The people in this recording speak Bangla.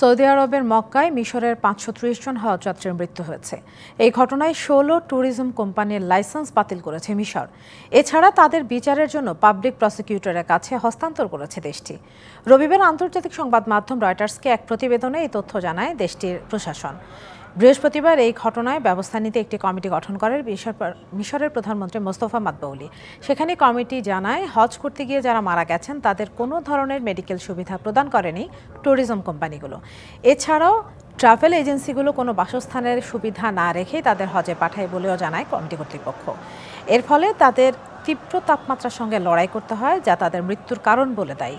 সৌদি আরবের মক্কায় মিশরের পাঁচশো ত্রিশ জন হজযাত্রীর মৃত্যু হয়েছে এই ঘটনায় ষোলো ট্যুরিজম কোম্পানির লাইসেন্স বাতিল করেছে মিশর এছাড়া তাদের বিচারের জন্য পাবলিক প্রসিকিউটরের কাছে হস্তান্তর করেছে দেশটি রবিবার আন্তর্জাতিক সংবাদ মাধ্যম রয়টার্সকে এক প্রতিবেদনে এই তথ্য জানায় দেশটির প্রশাসন বৃহস্পতিবার এই ঘটনায় ব্যবস্থা নিতে একটি কমিটি গঠন করেন মিশরের প্রধানমন্ত্রী মোস্তফা মাতবৌলি সেখানে কমিটি জানায় হজ করতে গিয়ে যারা মারা গেছেন তাদের কোনো ধরনের মেডিকেল সুবিধা প্রদান করেনি ট্যুরিজম কোম্পানিগুলো এছাড়াও ট্রাভেল এজেন্সিগুলো কোনো বাসস্থানের সুবিধা না রেখেই তাদের হজে পাঠায় বলেও জানায় কমিটি কর্তৃপক্ষ এর ফলে তাদের তীব্র তাপমাত্রার সঙ্গে লড়াই করতে হয় যা তাদের মৃত্যুর কারণ বলে দেয়